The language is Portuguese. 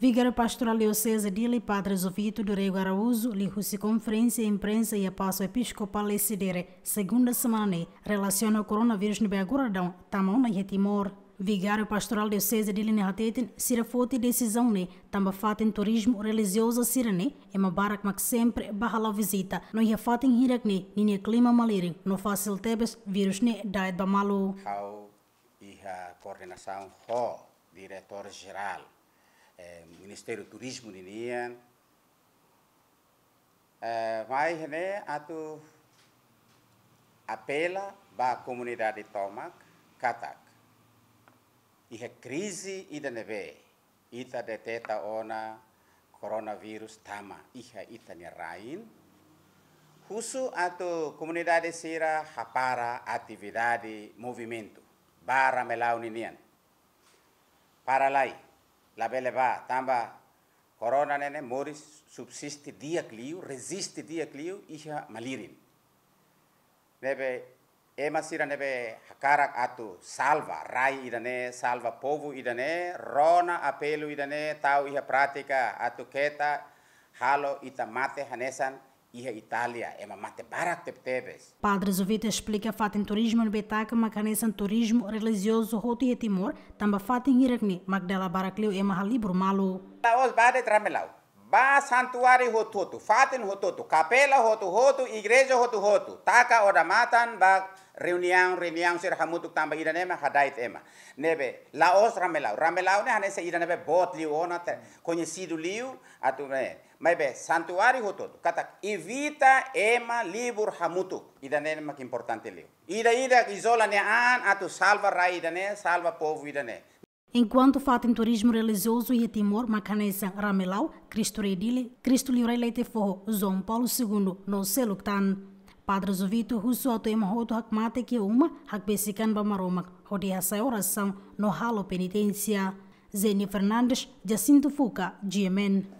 Vigário Pastoral Diocese Dili Padre Zovito do Rego Araújo liu conferência imprensa e a passo episcopal Esidere, segunda semana, relaciona o coronavírus no Beaguradão, Tamona e Timor. Vigário Pastoral Diocese de Linehatetin, sira forte decisão ne, tamba fatem turismo religioso Sirene, e mabarak que sempre bahala visita, não ia fatem hirak ne, nini clima maliri, no fácil tebes vírus ne daet bamalu. e iha coordenação ho, diretor geral, Ministério του Turismo. Επίση, το απέλα για την κοινωνία τη ΚΑΤΑΚ. Η κρίση είναι καλή. Η κρίση είναι καλή. Η κρίση είναι καλή. Η κρίση είναι καλή. Η κρίση είναι καλή. Η Labeleba, Tamba, Corona nene moris subsiste diacliu, resiste kliu iha malirin. Nebe emasira nebe hakarak atu salva, rai idane, salva povo idane, rona apelu idane, tau iha pratika atu keta, halo ita mate hanesan, iha Itália é uma mate barateptebes. Padre Zovita explica fatem turismo no Betaca, macanesan turismo religioso roto e timor, tamba fatem iragni, magdala barakleu é uma halibro malu. Os bade tramelau. Bah santuari hotu tu, fatin hotu tu, kapela hotu hotu, igreja hotu hotu. Taka ora matan ba reunian reunian sir hamutuk tamba ida nema hadait ema. Nebe laos ramelau, ramelau ne hanese ida nebe bot liu ona te konyesidu liu atu ne. Mai be santuari hotu tu, kata evita ema libur hamutuk ida nema ki importante liu. Ida ida izola ne an atu salva rai ida ne, salva povu ida ne. Enquanto em turismo religioso e Timor, Macanesa, Ramelau, Cristo Redile, Cristo Liurei Leite Forro, João Paulo II, no Seluktan. Padre Zuvito, Russo Autoema Roto Hakmate que uma, Hakbesican Bamaroma, rodeia essa oração no Halo Penitência. Zeni Fernandes, Jacinto Fuca, GMN.